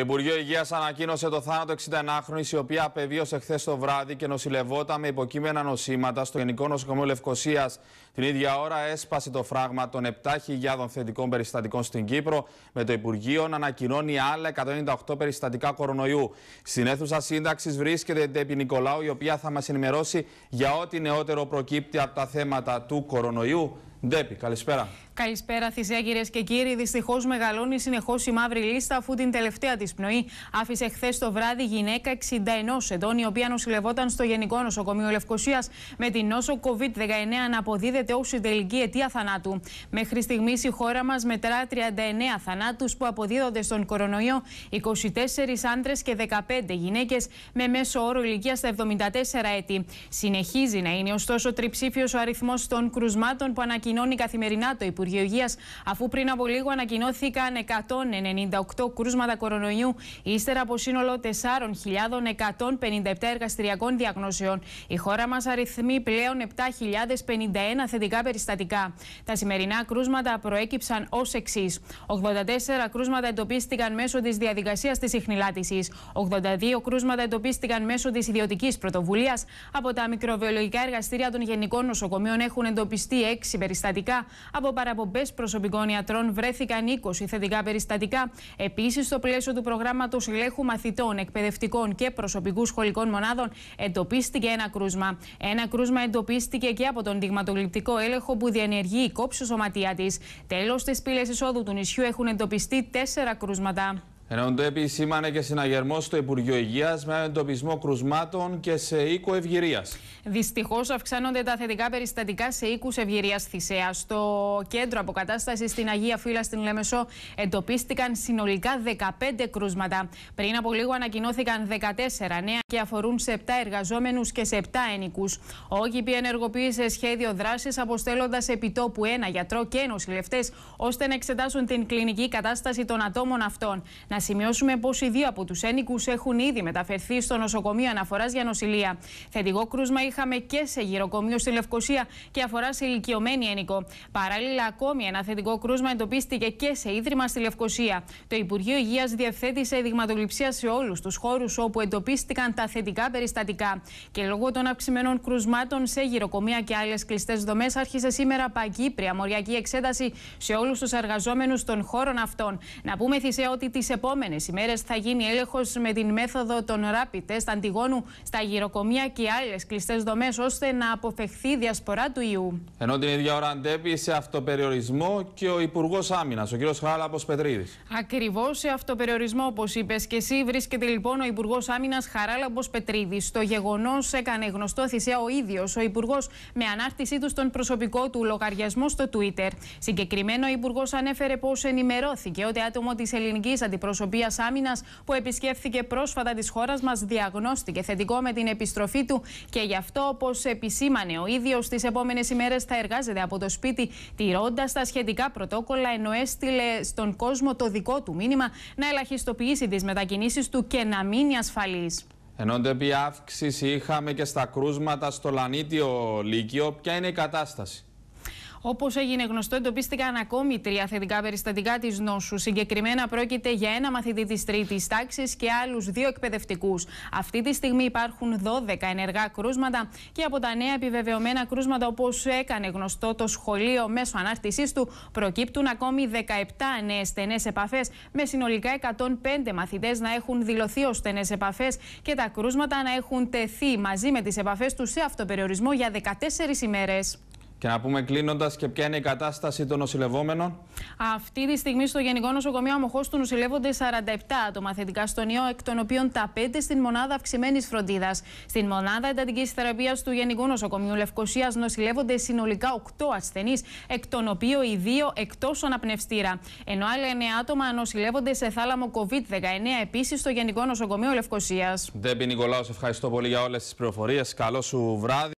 Το Υπουργείο Υγείας ανακοίνωσε το θάνατο 61χρονη, η οποία απεβίωσε χθες το βράδυ και νοσηλευόταν με υποκείμενα νοσήματα στο Γενικό Νοσοκομείο Λευκοσίας. Την ίδια ώρα έσπασε το φράγμα των 7.000 θετικών περιστατικών στην Κύπρο, με το Υπουργείο να ανακοινώνει άλλα 198 περιστατικά κορονοϊού. Στην αίθουσα σύνταξης βρίσκεται η Ντέπη Νικολάου, η οποία θα μας ενημερώσει για ό,τι νεότερο προκύπτει από τα θέματα του κορονοϊού. Ντέπι, καλησπέρα. Καλησπέρα, Θησέα, κυρίες και κύριοι. Δυστυχώς μεγαλώνει συνεχώς η μαύρη λίστα, αφού την τελευταία της πνοή άφησε χθες το βράδυ γυναίκα 61 ετών, η οποία νοσηλευόταν στο Γενικό Νοσοκομείο Λευκοσίας με την νόσο COVID-19 να αποδίδεται ως η τελική αιτία θανάτου. Μέχρι στιγμής η χώρα μας μετρά 39 θανάτους που αποδίδονται στον κορονοϊό, 24 άντρες και 15 γυναίκες, με μέσο όρο ηλικία στα 74 έτη. Συνεχίζει να είναι ωστόσο τριψήφιος ο αριθμός των κρουσμάτων που ανακοινώνει ανακοινώνει καθημερινά το Υπουργείο Υγείας, αφού πριν από λίγο ανακοινώθηκαν 198 κρούσματα κορονοϊού, ύστερα από σύνολο 4.157 εργαστηριακών διαγνώσεων. Η χώρα μας αριθμεί πλέον 7.051 θετικά περιστατικά. Τα σημερινά κρούσματα προέκυψαν ως εξής. 84 κρούσματα εντοπίστηκαν μέσω της διαδικασίας της συχνηλάτηση. 82 κρούσματα εντοπίστηκαν μέσω της ιδιωτικής πρωτοβουλίας. Από τα μικροβιολογικά εργαστήρια των Γενικών Νοσοκομείων έχουν εντοπιστεί 6 περιστατικά από παραπομπές προσωπικών ιατρών βρέθηκαν 20 θετικά περιστατικά. Επίσης, στο πλαίσιο του προγράμματος ελέγχου μαθητών, εκπαιδευτικών και προσωπικού σχολικών μονάδων, εντοπίστηκε ένα κρούσμα. Ένα κρούσμα εντοπίστηκε και από τον δειγματοληπτικό έλεγχο που διενεργεί η κόψη σωματεία της. Τέλος, στις πύλες εισόδου του νησιού έχουν εντοπιστεί τέσσερα κρούσματα. Ενώ το επισήμανε και συναγερμό στο Υπουργείο Υγείας με εντοπισμό κρουσμάτων και σε οίκο ευγυρίας. Δυστυχώς αυξάνονται τα θετικά περιστατικά σε οίκους ευγυρίας θυσία. Στο κέντρο αποκατάστασης στην Αγία Φύλλα στην Λέμεσο εντοπίστηκαν συνολικά 15 κρούσματα. Πριν από λίγο ανακοινώθηκαν 14 νέα και αφορούν σε 7 εργαζόμενους και σε 7 ενικούς. Ο ΟΚΙΠΗ ενεργοποίησε σχέδιο δράσης αποστέλλοντας επιτόπου ένα γιατρό και νοσηλευτέ ώστε να εξετάσουν την κλινική κατάσταση των ατόμων αυτών. Να σημειώσουμε πως οι δύο από τους ένικους έχουν ήδη μεταφερθεί στο νοσοκομείο αναφοράς για νοσηλεία. Θετικό κρούσμα είχαμε και σε γυροκομείο στη Λευκοσία και αφορά σε ηλικιωμένη ένικο. Παράλληλα, ακόμη ένα θετικό κρούσμα εντοπίστηκε και σε ίδρυμα στη Λευκοσία. Το Υπουργείο Υγείας διευθέτησε δειγματοληψία σε όλους τους χώρους όπου εντοπίστηκαν τα θετικά περιστατικά. Και λόγω των αυξημένων κρουσμάτων σε γυροκομεία και άλλες κλειστές δομές, άρχισε σήμερα παγκύπρια μοριακή εξέταση σε όλους τους εργαζόμενους των χώρων αυτών. Να πούμε θυσία ότι τις επόμενες ημέρες θα γίνει έλεγχος με την μέθοδο των rapid test αντιγόνου στα γυροκομεία και άλλες κλειστές δομές, ώστε να αποφευχθεί διασπορά του ιού. Ενώ την ίδια ώρα αντέπει σε αυτοπεριορισμό και ο Υπουργός Άμυνας, ο κ. Χάλαπος Πετρίδης. Ακριβώς σε αυτοπεριορισμό, όπως είπες και εσύ, βρίσκεται λοιπόν ο Υπουργός Άμυνας Χαράλαμπος Πετρίδης. Το γεγονός έκανε γνωστό θυσία ο ίδιος ο Υπουργός με ανάρτησή του στον προσωπικό του λογαριασμό στο Twitter. Συγκεκριμένο, ο Υπουργός ανέφερε πως ενημερώθηκε ότι άτομο της ελληνικής αντιπροσωπή αντιπροσωπεία άμυνας που επισκέφθηκε πρόσφατα της χώρας μας διαγνώστηκε θετικό με την επιστροφή του και γι' αυτό, όπως επισήμανε ο ίδιος, τις επόμενες ημέρες θα εργάζεται από το σπίτι, τηρώντας τα σχετικά πρωτόκολλα, ενώ έστειλε στον κόσμο το δικό του μήνυμα να ελαχιστοποιήσει τις μετακινήσεις του και να μείνει ασφαλής. Ενώ τέτοια αύξηση είχαμε και στα κρούσματα στο Λανίτιο Λύκειο, ποια είναι η κατάσταση. Όπως έγινε γνωστό, εντοπίστηκαν ακόμη τρία θετικά περιστατικά της νόσου. Συγκεκριμένα πρόκειται για ένα μαθητή της τρίτης τάξης και άλλους δύο εκπαιδευτικούς. Αυτή τη στιγμή υπάρχουν 12 ενεργά κρούσματα και από τα νέα επιβεβαιωμένα κρούσματα, όπως έκανε γνωστό το σχολείο μέσω ανάρτησής του, προκύπτουν ακόμη 17 νέες στενές επαφές, με συνολικά 105 μαθητές να έχουν δηλωθεί ως στενές επαφές και τα κρούσματα να έχουν τεθεί μαζί με τις επαφές τους σε αυτοπεριορισμό για 14 ημέρες. Και να πούμε κλείνοντας και ποια είναι η κατάσταση των νοσηλευόμενων. Αυτή τη στιγμή στο Γενικό Νοσοκομείο Αμοχώς του νοσηλεύονται 47 άτομα θετικά στον ιό, εκ των οποίων τα 5 στην μονάδα αυξημένης φροντίδας. Στην μονάδα εντατικής θεραπείας του Γενικού Νοσοκομείου Λευκοσίας νοσηλεύονται συνολικά 8 ασθενείς, εκ των οποίων οι 2 εκτός αναπνευστήρα. Ενώ άλλα 9 άτομα νοσηλεύονται σε θάλαμο COVID-19 επίσης στο Γενικό Νοσοκομείο Λευκοσίας. Ντέμπι Νικολάου, ευχαριστώ πολύ για όλες τις πληροφορίες. Καλό σου βράδυ.